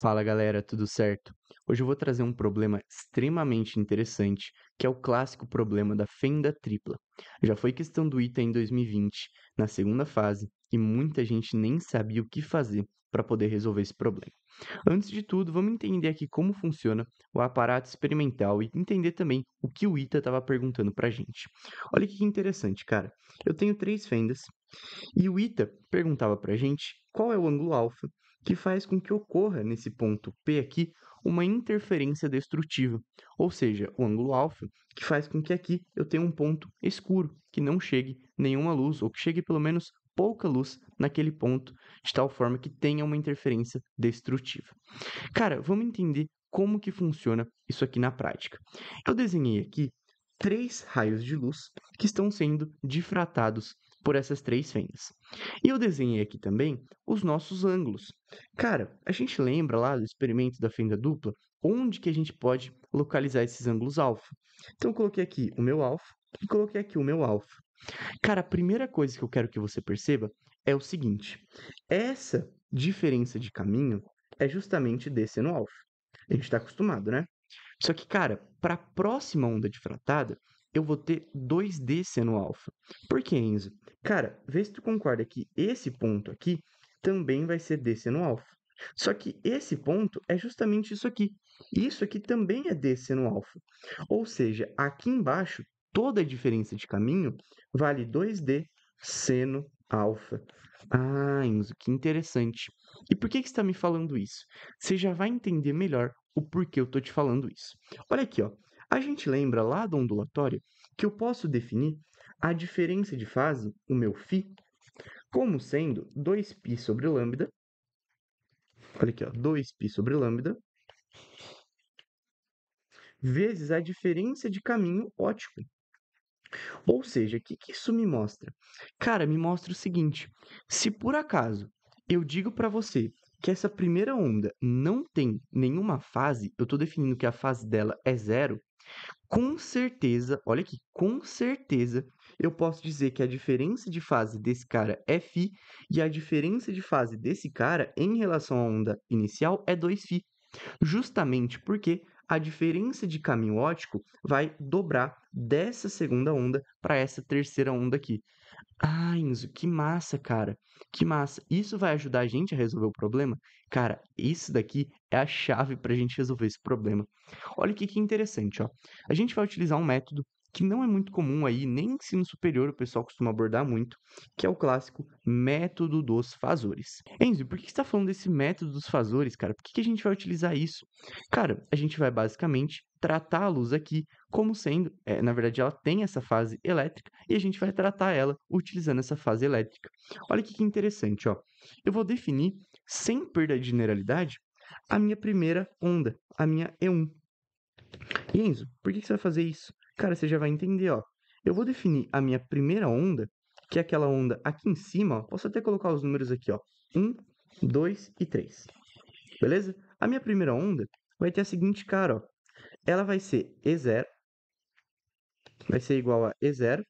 Fala galera, tudo certo? Hoje eu vou trazer um problema extremamente interessante, que é o clássico problema da fenda tripla. Já foi questão do ITA em 2020, na segunda fase, e muita gente nem sabia o que fazer para poder resolver esse problema. Antes de tudo, vamos entender aqui como funciona o aparato experimental e entender também o que o ITA estava perguntando para a gente. Olha que interessante, cara. Eu tenho três fendas e o ITA perguntava para a gente qual é o ângulo alfa que faz com que ocorra nesse ponto P aqui uma interferência destrutiva, ou seja, o ângulo alfa, que faz com que aqui eu tenha um ponto escuro, que não chegue nenhuma luz, ou que chegue pelo menos pouca luz naquele ponto, de tal forma que tenha uma interferência destrutiva. Cara, vamos entender como que funciona isso aqui na prática. Eu desenhei aqui três raios de luz que estão sendo difratados por essas três fendas. E eu desenhei aqui também os nossos ângulos. Cara, a gente lembra lá do experimento da fenda dupla, onde que a gente pode localizar esses ângulos alfa. Então eu coloquei aqui o meu alfa e coloquei aqui o meu alfa. Cara, a primeira coisa que eu quero que você perceba é o seguinte: essa diferença de caminho é justamente desse no alfa. A gente está acostumado, né? Só que, cara, para a próxima onda difratada, eu vou ter 2D seno alfa. Por que, Enzo? Cara, vê se tu concorda que esse ponto aqui também vai ser D seno alfa. Só que esse ponto é justamente isso aqui. Isso aqui também é D seno alfa. Ou seja, aqui embaixo, toda a diferença de caminho vale 2D seno alfa. Ah, Enzo, que interessante. E por que, que você está me falando isso? Você já vai entender melhor o porquê eu estou te falando isso. Olha aqui, ó. A gente lembra lá do ondulatório que eu posso definir a diferença de fase, o meu φ, como sendo 2π sobre λ. Olha aqui, ó, 2π sobre λ vezes a diferença de caminho óptico. Ou seja, o que, que isso me mostra? Cara, me mostra o seguinte: se por acaso eu digo para você que essa primeira onda não tem nenhuma fase, eu estou definindo que a fase dela é zero, com certeza, olha aqui, com certeza eu posso dizer que a diferença de fase desse cara é Φ e a diferença de fase desse cara em relação à onda inicial é 2Φ, justamente porque a diferença de caminho óptico vai dobrar dessa segunda onda para essa terceira onda aqui. Ah, Enzo, que massa, cara. Que massa. Isso vai ajudar a gente a resolver o problema? Cara, isso daqui é a chave para a gente resolver esse problema. Olha que, que interessante, ó. A gente vai utilizar um método que não é muito comum aí, nem ensino superior o pessoal costuma abordar muito, que é o clássico método dos fazores. Enzo, por que você está falando desse método dos fazores, cara? Por que, que a gente vai utilizar isso? Cara, a gente vai basicamente tratar a luz aqui como sendo, é, na verdade, ela tem essa fase elétrica e a gente vai tratar ela utilizando essa fase elétrica. Olha que interessante, ó. Eu vou definir, sem perda de generalidade, a minha primeira onda, a minha E1. Enzo, por que você vai fazer isso? cara, você já vai entender, ó. Eu vou definir a minha primeira onda, que é aquela onda aqui em cima, ó. Posso até colocar os números aqui, ó. 1, 2 e 3. Beleza? A minha primeira onda vai ter a seguinte cara, ó. Ela vai ser E0, vai ser igual a E0,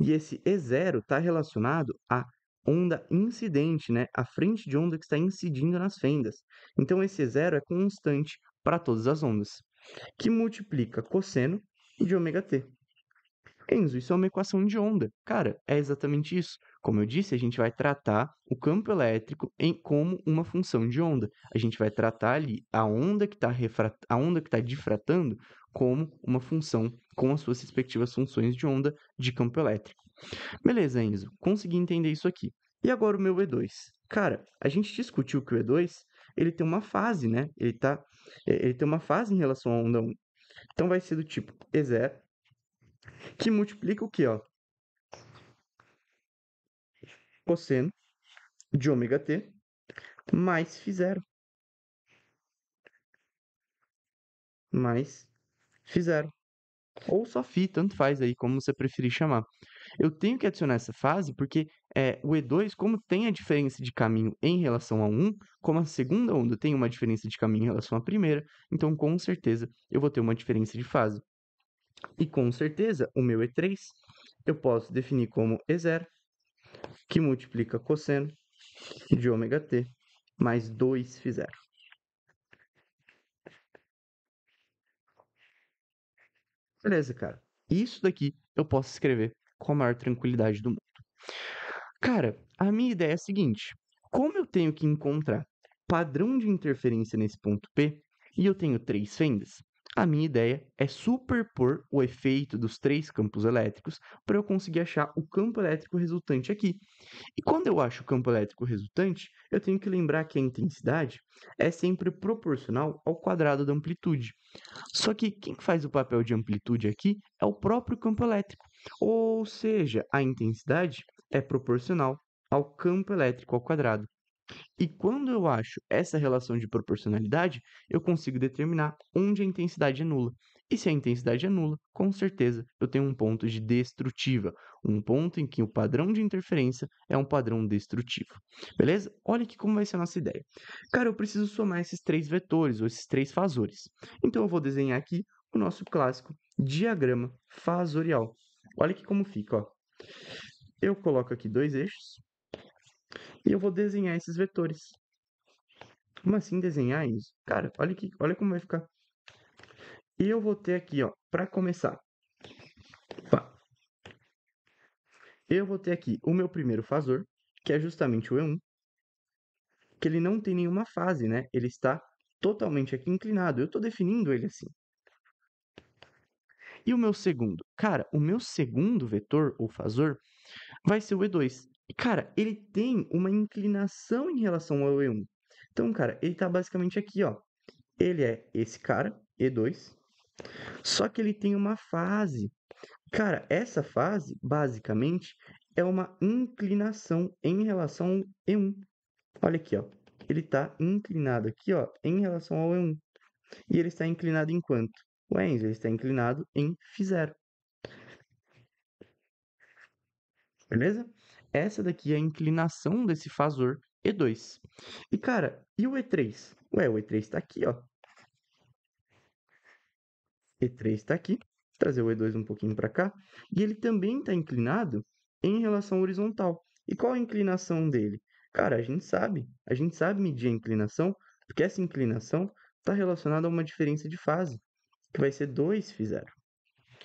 e esse E0 está relacionado à onda incidente, né? A frente de onda que está incidindo nas fendas. Então, esse zero é constante para todas as ondas, que multiplica cosseno e de ωt. t. Enzo, isso é uma equação de onda. Cara, é exatamente isso. Como eu disse, a gente vai tratar o campo elétrico em, como uma função de onda. A gente vai tratar ali a onda que está a onda que está difratando como uma função com as suas respectivas funções de onda de campo elétrico. Beleza, Enzo, consegui entender isso aqui. E agora o meu E2. Cara, a gente discutiu que o E2 ele tem uma fase, né? Ele, tá, é, ele tem uma fase em relação à onda 1. Então vai ser do tipo E0, que multiplica o quê? ó? Cosseno de ômega t mais φ0. Mais φ0. Ou só φ, tanto faz aí, como você preferir chamar. Eu tenho que adicionar essa fase porque é, o E2, como tem a diferença de caminho em relação a 1, como a segunda onda tem uma diferença de caminho em relação à primeira, então com certeza eu vou ter uma diferença de fase. E com certeza o meu E3 eu posso definir como E0, que multiplica cosseno de ômega t mais 2 φ0. Beleza, cara. Isso daqui eu posso escrever com a maior tranquilidade do mundo. Cara, a minha ideia é a seguinte: como eu tenho que encontrar padrão de interferência nesse ponto P e eu tenho três fendas, a minha ideia é superpor o efeito dos três campos elétricos para eu conseguir achar o campo elétrico resultante aqui. E quando eu acho o campo elétrico resultante, eu tenho que lembrar que a intensidade é sempre proporcional ao quadrado da amplitude. Só que quem faz o papel de amplitude aqui é o próprio campo elétrico, ou seja, a intensidade é proporcional ao campo elétrico ao quadrado. E quando eu acho essa relação de proporcionalidade, eu consigo determinar onde a intensidade é nula. E se a intensidade é nula, com certeza eu tenho um ponto de destrutiva, um ponto em que o padrão de interferência é um padrão destrutivo. Beleza? Olha aqui como vai ser a nossa ideia. Cara, eu preciso somar esses três vetores ou esses três fasores. Então eu vou desenhar aqui o nosso clássico diagrama fasorial. Olha aqui como fica, ó. Eu coloco aqui dois eixos, e eu vou desenhar esses vetores. Como assim desenhar isso? Cara, olha, aqui, olha como vai ficar. E eu vou ter aqui, ó, para começar. Opa. Eu vou ter aqui o meu primeiro fasor, que é justamente o E1, que ele não tem nenhuma fase, né? Ele está totalmente aqui inclinado. Eu estou definindo ele assim. E o meu segundo? Cara, o meu segundo vetor ou fasor, vai ser o E2. Cara, ele tem uma inclinação em relação ao E1. Então, cara, ele tá basicamente aqui, ó. Ele é esse cara, E2. Só que ele tem uma fase. Cara, essa fase, basicamente, é uma inclinação em relação ao E1. Olha aqui, ó. Ele tá inclinado aqui, ó, em relação ao E1. E ele está inclinado em quanto? O Enzo está inclinado em Φ0. Beleza? Essa daqui é a inclinação desse fasor E2. E, cara, e o E3? Ué, o E3 está aqui, ó. E3 está aqui. Vou trazer o E2 um pouquinho para cá. E ele também está inclinado em relação horizontal. E qual a inclinação dele? Cara, a gente sabe. A gente sabe medir a inclinação, porque essa inclinação está relacionada a uma diferença de fase, que vai ser 2 φ0.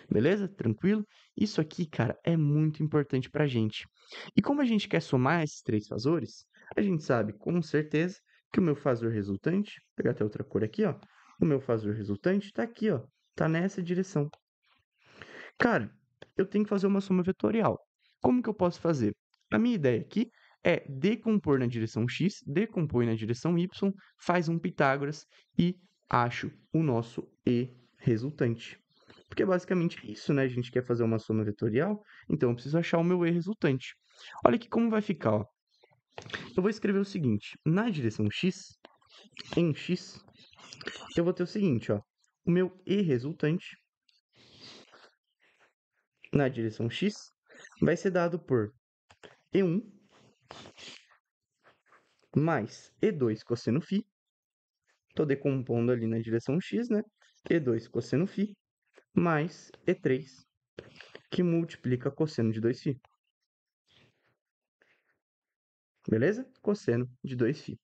Beleza? Tranquilo? Isso aqui, cara, é muito importante para a gente. E como a gente quer somar esses três fazores, a gente sabe com certeza que o meu fazor resultante, vou pegar até outra cor aqui, ó, o meu fazor resultante está aqui, ó, está nessa direção. Cara, eu tenho que fazer uma soma vetorial. Como que eu posso fazer? A minha ideia aqui é decompor na direção x, decompõe na direção y, faz um Pitágoras e acho o nosso E resultante. Porque é basicamente é isso, né? A gente quer fazer uma soma vetorial, então eu preciso achar o meu E resultante. Olha aqui como vai ficar, ó. Eu vou escrever o seguinte, na direção x, em x, eu vou ter o seguinte, ó. O meu E resultante na direção x vai ser dado por E1 mais E2 cosseno φ. Estou decompondo ali na direção x, né? E2 cosseno φ mais E3, que multiplica cosseno de 2φ. Beleza? Cosseno de 2φ.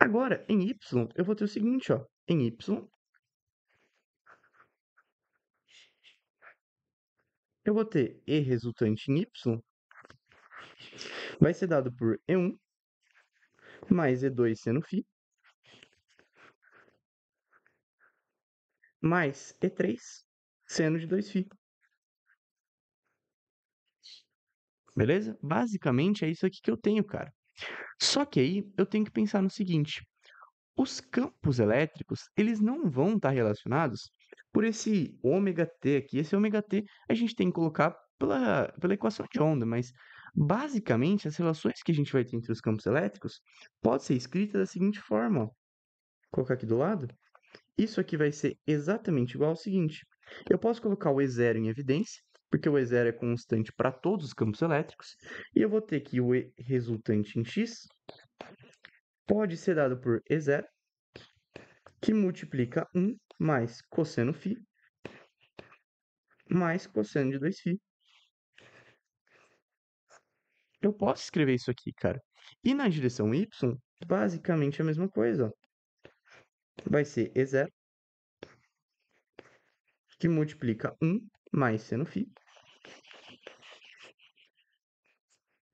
Agora, em y, eu vou ter o seguinte, ó. Em y, eu vou ter E resultante em y, vai ser dado por E1 mais E2 seno φ, mais E3 seno de 2φ. Beleza? Basicamente é isso aqui que eu tenho, cara. Só que aí eu tenho que pensar no seguinte: os campos elétricos, eles não vão estar tá relacionados por esse ômega t aqui. Esse ômega t a gente tem que colocar pela, pela equação de onda, mas basicamente as relações que a gente vai ter entre os campos elétricos pode ser escrita da seguinte forma: ó. Vou colocar aqui do lado. Isso aqui vai ser exatamente igual ao seguinte: eu posso colocar o E0 em evidência, porque o E0 é constante para todos os campos elétricos, e eu vou ter que o E resultante em X pode ser dado por E0, que multiplica 1 mais cosseno φ, mais cosseno de 2φ. Eu posso escrever isso aqui, cara. E na direção y, basicamente a mesma coisa. Ó. Vai ser E0 que multiplica 1 mais seno φ,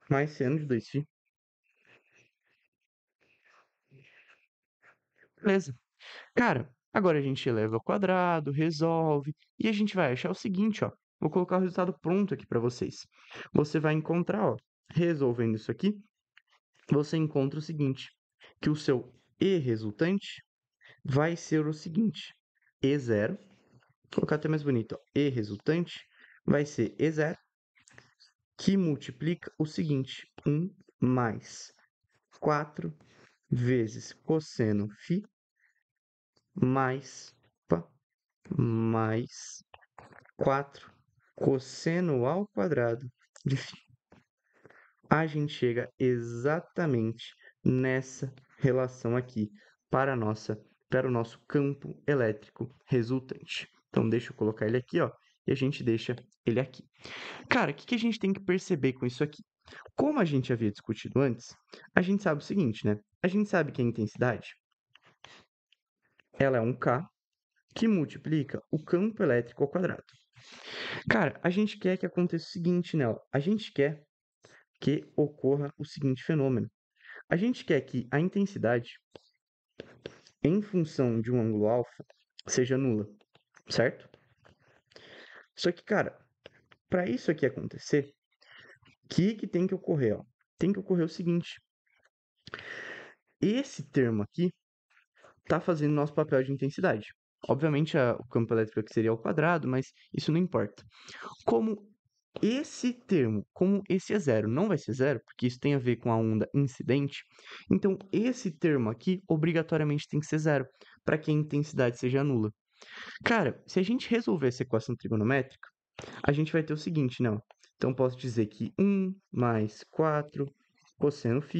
mais seno de 2φ. Beleza. Cara, agora a gente eleva ao quadrado, resolve, e a gente vai achar o seguinte, ó. Vou colocar o resultado pronto aqui para vocês. Você vai encontrar, ó, resolvendo isso aqui, você encontra o seguinte, que o seu E resultante vai ser o seguinte, E0 colocar até mais bonito, ó, e resultante vai ser E0, que multiplica o seguinte, 1 mais 4 vezes cosseno φ mais, mais 4 cosseno ao quadrado de φ. A gente chega exatamente nessa relação aqui para, nossa, para o nosso campo elétrico resultante. Então deixa eu colocar ele aqui, ó, e a gente deixa ele aqui. Cara, o que, que a gente tem que perceber com isso aqui? Como a gente havia discutido antes, a gente sabe o seguinte, né? A gente sabe que a intensidade ela é um K que multiplica o campo elétrico ao quadrado. Cara, a gente quer que aconteça o seguinte, né? A gente quer que ocorra o seguinte fenômeno. A gente quer que a intensidade em função de um ângulo alfa seja nula certo? Só que, cara, para isso aqui acontecer, o que, que tem que ocorrer? Ó? Tem que ocorrer o seguinte: esse termo aqui está fazendo nosso papel de intensidade. Obviamente, a, o campo elétrico aqui seria ao quadrado, mas isso não importa. Como esse termo, como esse é zero, não vai ser zero, porque isso tem a ver com a onda incidente, então esse termo aqui obrigatoriamente tem que ser zero, para que a intensidade seja nula. Cara, se a gente resolver essa equação trigonométrica, a gente vai ter o seguinte, não. Então, posso dizer que 1 mais 4 cosseno φ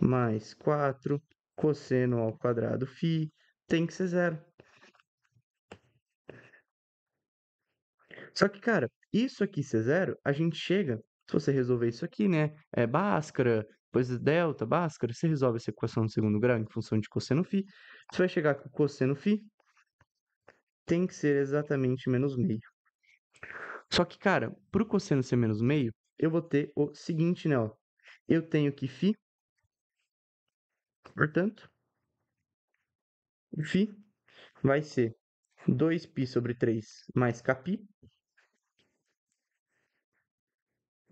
mais 4 cosseno ao quadrado φ tem que ser zero. Só que, cara, isso aqui ser zero, a gente chega, se você resolver isso aqui, né? É Bhaskara, depois é delta, Bhaskara, você resolve essa equação do segundo grau em função de cosseno φ, você vai chegar com cosseno φ tem que ser exatamente menos meio. Só que, cara, para o cosseno ser menos meio, eu vou ter o seguinte, né? Ó. Eu tenho que φ, portanto, φ vai ser 2π sobre 3 mais kπ,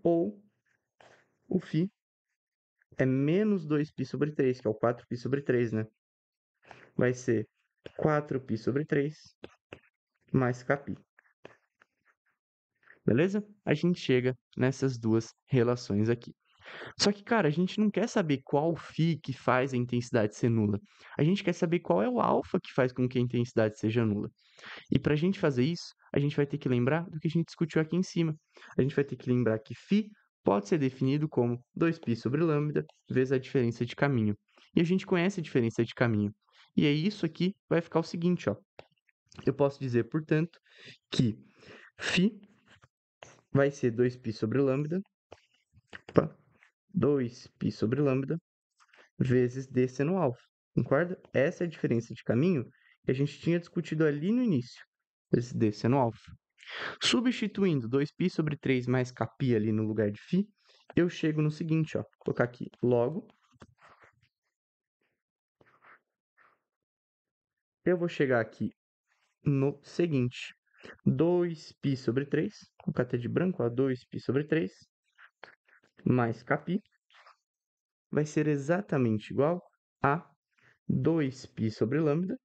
ou o φ é menos 2π sobre 3, que é o 4π sobre 3, né? Vai ser 4π sobre 3 mais capim. Beleza? A gente chega nessas duas relações aqui. Só que, cara, a gente não quer saber qual Φ que faz a intensidade ser nula. A gente quer saber qual é o alfa que faz com que a intensidade seja nula. E para a gente fazer isso, a gente vai ter que lembrar do que a gente discutiu aqui em cima. A gente vai ter que lembrar que Φ pode ser definido como 2π sobre lambda vezes a diferença de caminho. E a gente conhece a diferença de caminho. E é isso aqui vai ficar o seguinte, ó. Eu posso dizer, portanto, que φ vai ser 2π sobre lambda, 2π sobre lambda, vezes d seno alfa. Concorda? Essa é a diferença de caminho que a gente tinha discutido ali no início, esse d seno alfa. Substituindo 2π sobre 3 mais kπ ali no lugar de φ, eu chego no seguinte, ó, vou colocar aqui, logo, eu vou chegar aqui no seguinte. 2π sobre 3, o kt de branco, a 2π sobre 3, mais kπ, vai ser exatamente igual a 2π sobre lambda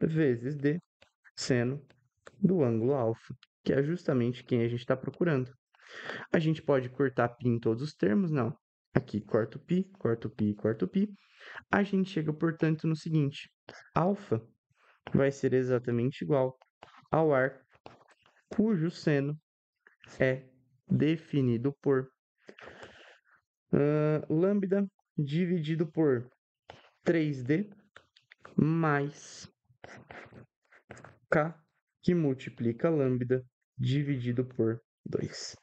vezes d seno do ângulo alfa, que é justamente quem a gente está procurando. A gente pode cortar π em todos os termos? Não. Aqui corto π, corto π, corto π. A gente chega, portanto, no seguinte. Alfa vai ser exatamente igual ao ar cujo seno é definido por uh, lambda dividido por 3D mais K que multiplica lambda dividido por 2.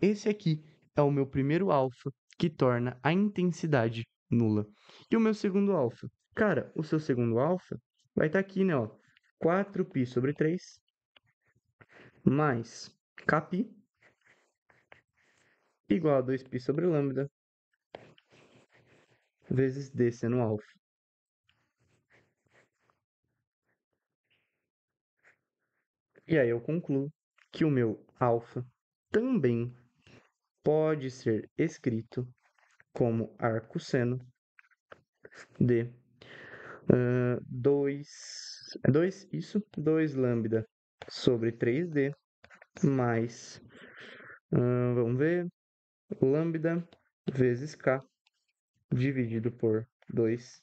Esse aqui é o meu primeiro alfa que torna a intensidade nula. E o meu segundo alfa? Cara, o seu segundo alfa vai estar tá aqui, né, ó, 4π sobre 3 mais kπ igual a 2π sobre λ vezes d seno alfa. E aí eu concluo que o meu alfa também pode ser escrito como arco seno de uh, 2, 2, isso, 2 lambda sobre 3D mais, uh, vamos ver, lambda vezes k dividido por 2c.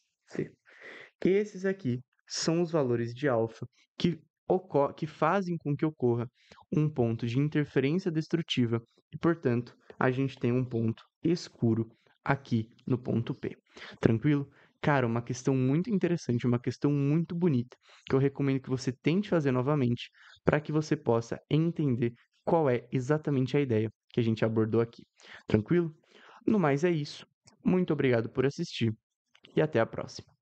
Esses aqui são os valores de alfa que, que fazem com que ocorra um ponto de interferência destrutiva e, portanto, a gente tem um ponto escuro aqui no ponto P. Tranquilo? Cara, uma questão muito interessante, uma questão muito bonita, que eu recomendo que você tente fazer novamente, para que você possa entender qual é exatamente a ideia que a gente abordou aqui. Tranquilo? No mais é isso. Muito obrigado por assistir e até a próxima.